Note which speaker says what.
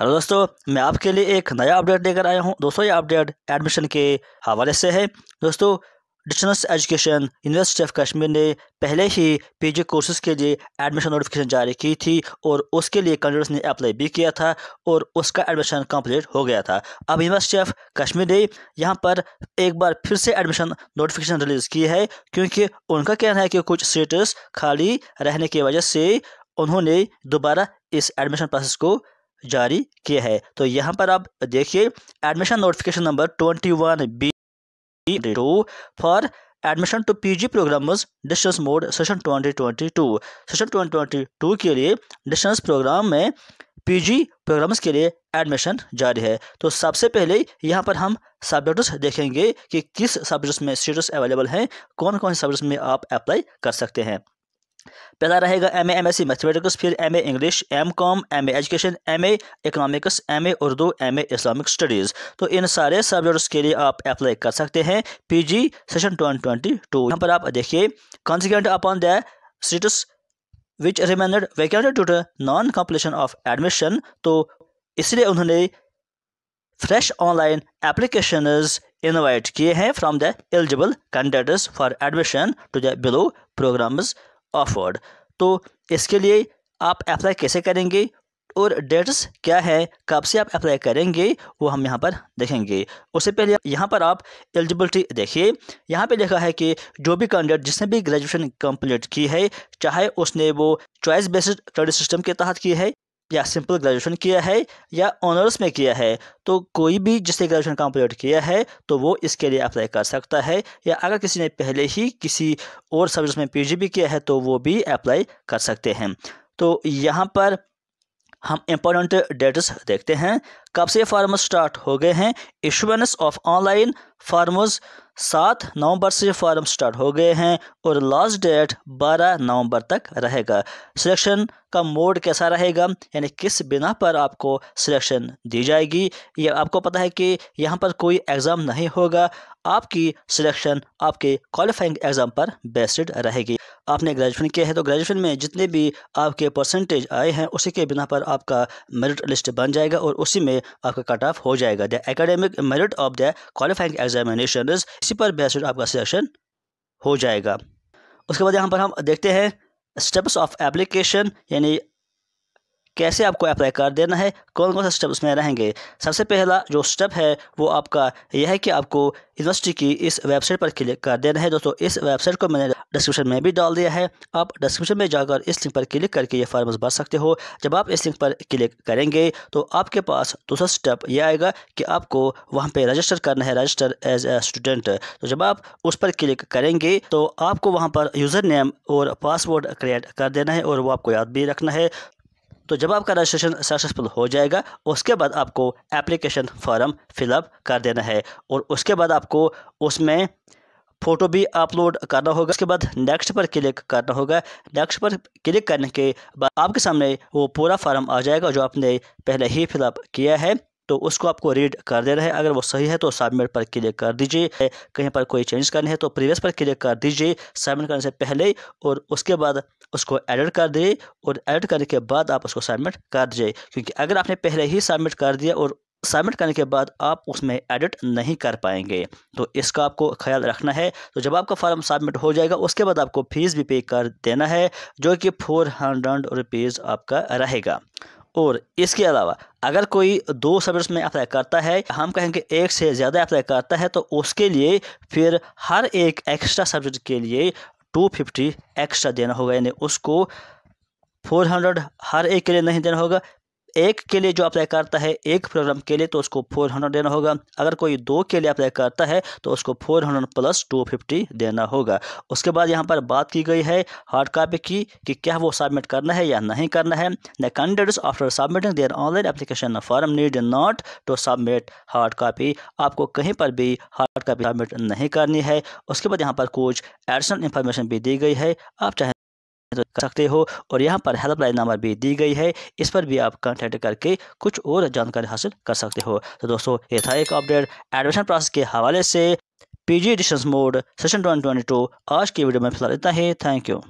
Speaker 1: hello दोस्तों मैं आपके लिए एक नया अपडेट लेकर आया हूं दोस्तों ये अपडेट एडमिशन के हवाले से है दोस्तों distance education university of Kashmir ने पहले ही पीजी कोर्सेज के लिए एडमिशन नोटिफिकेशन जारी की थी और उसके लिए कैंडिडेट्स ने अप्लाई भी किया था और उसका एडमिशन कंप्लीट हो गया था अब यूनिवर्सिटी ऑफ कश्मीर ने यहाँ पर एक बार फिर से एडमिशन नोटिफिकेशन रिलीज़ की है क्योंकि उनका कहना है कि कुछ सीट्स खाली रहने की वजह से उन्होंने दोबारा इस एडमिशन प्रोसेस को जारी किया है तो यहाँ पर आप देखिए admission notification number twenty one B two for admission to PG programme distance mode session two session two के लिए डिस्टेंस प्रोग्राम में पीजी प्रोग्राम्स के लिए एडमिशन जारी है तो सबसे पहले यहाँ पर हम सब्जेक्ट्स देखेंगे कि किस सब्जेक्ट्स में सीट्स अवेलेबल हैं कौन कौन से सब्जेक्ट्स में आप अप्लाई कर सकते हैं पहला रहेगा M A M S C mathematics फिर M A English M com M education M A economics M Urdu M Islamic studies तो इन सारे सब्जेक्ट्स के लिए आप अप्लाई कर सकते हैं P G session twenty twenty two यहाँ पर आप देखिए consequent upon the status which remained vacant due to non completion of admission तो इसलिए उन्होंने फ्रेश ऑनलाइन एप्लीकेशन इन्वाइट किए हैं from the eligible candidates for admission to the below programmes offered तो इसके लिए आप अप्लाई कैसे करेंगे और डेट्स क्या है कब से आप अप्लाई करेंगे वो हम यहाँ पर देखेंगे उससे पहले यहाँ पर आप एलिजिबिलिटी देखिए यहाँ पे लिखा है कि जो भी कैंडिडेट जिसने भी ग्रेजुएशन कंप्लीट की है चाहे उसने वो चॉइस बेस्ड क्रेडिट सिस्टम के तहत की है या सिंपल ग्रेजुएशन किया है या ऑनर्स में किया है तो कोई भी जिसने ग्रेजुएशन कंप्लीट किया है तो वो इसके लिए अप्लाई कर सकता है या अगर किसी ने पहले ही किसी और सब्जेक्ट में पीजी भी किया है तो वो भी अप्लाई कर सकते हैं तो यहाँ पर हम इम्पोर्टेंट डेट्स देखते हैं कब से फॉर्म स्टार्ट हो गए हैं इशुएंस ऑफ ऑनलाइन फार्मर्स सात नवंबर से फार्म स्टार्ट हो गए हैं और लास्ट डेट बारह नवंबर तक रहेगा सिलेक्शन का मोड कैसा रहेगा यानी किस बिना पर आपको सिलेक्शन दी जाएगी ये आपको पता है कि यहाँ पर कोई एग्ज़ाम नहीं होगा आपकी सिलेक्शन आपके क्वालिफाइंग एग्ज़ाम पर बेस्ड रहेगी आपने ग्रेजुएशन किया है तो ग्रेजुएशन में जितने भी आपके परसेंटेज आए हैं उसी के बिना पर आपका मेरिट लिस्ट बन जाएगा और उसी में आपका कट ऑफ हो जाएगा the academic merit of the qualifying exam examination इसी पर बेस्ड आपका सिलेक्शन हो जाएगा उसके बाद यहाँ पर हम देखते हैं स्टेप्स ऑफ एप्लीकेशन यानी कैसे आपको अप्लाई कर देना है कौन कौन से स्टेप उसमें रहेंगे सबसे पहला जो स्टेप है वो आपका यह है कि आपको यूनिवर्सिटी की इस वेबसाइट पर क्लिक कर देना है दोस्तों इस वेबसाइट को मैंने डिस्क्रिप्शन में भी डाल दिया है आप डिस्क्रिप्शन में जाकर इस लिंक पर क्लिक करके ये फार्म्स भर सकते हो जब आप इस लिंक पर क्लिक करेंगे तो आपके पास दूसरा स्टेप ये आएगा कि आपको वहाँ पर रजिस्टर करना है रजिस्टर एज ए स्टूडेंट तो जब आप उस पर क्लिक करेंगे तो आपको वहाँ पर यूज़र नेम और पासवर्ड क्रिएट कर देना है और वो आपको याद भी रखना है तो जब आपका रजिस्ट्रेशन सक्सेसफुल हो जाएगा उसके बाद आपको एप्लीकेशन फॉर्म फिलअप कर देना है और उसके बाद आपको उसमें फ़ोटो भी अपलोड करना होगा उसके बाद नेक्स्ट पर क्लिक करना होगा नेक्स्ट पर क्लिक करने के बाद आपके सामने वो पूरा फार्म आ जाएगा जो आपने पहले ही फिलअप किया है तो उसको आपको रीड कर देना है अगर वो सही है तो सबमिट पर क्लिक कर दीजिए कहीं पर कोई चेंज करने है तो प्रीवियस पर क्लिक कर दीजिए सबमिट करने से पहले और उसके बाद उसको एडिट कर दिए और एडिट करने के बाद आप उसको सबमिट कर दीजिए क्योंकि अगर आपने पहले ही सबमिट कर दिया और सबमिट करने के बाद आप उसमें एडिट नहीं कर पाएंगे तो इसका आपको ख्याल रखना है तो जब आपका फॉर्म सबमिट हो जाएगा उसके बाद आपको फ़ीस भी पे कर देना है जो कि फोर हंड्रेड रुपीज़ आपका रहेगा और इसके अलावा अगर कोई दो सब्जेक्ट्स में अप्लाई करता है हम कहेंगे एक से ज़्यादा अप्लाई करता है तो उसके लिए फिर हर एक एक्स्ट्रा सब्जेक्ट के लिए टू फिफ्टी एक्स्ट्रा देना होगा यानी उसको फोर हंड्रेड हर एक के लिए नहीं देना होगा एक के लिए जो अप्लाई करता है एक प्रोग्राम के लिए तो उसको फोर हंड्रेड देना होगा अगर कोई दो के लिए अप्लाई करता है तो उसको four hundred plus two fifty देना होगा उसके बाद यहाँ पर बात की गई है हार्ड कापी की कि क्या वो सबमिट करना है या नहीं करना है the candidates after submitting their online application form need not to submit hard copy आपको कहीं पर भी हार्ड कापी सबमिट नहीं करनी है उसके बाद यहाँ पर कुछ एडिशनल इन्फॉर्मेशन भी दी गई है आप चाहें कर सकते हो और यहाँ पर हेल्पलाइन नंबर भी दी गई है इस पर भी आप कॉन्टैक्ट करके कुछ और जानकारी हासिल कर सकते हो तो दोस्तों ये था एक अपडेट एडमिशन प्रोसेस के हवाले से पीजी एडिशन मोड सेशन 2022 आज की वीडियो में फिलहाल इतना ही थैंक यू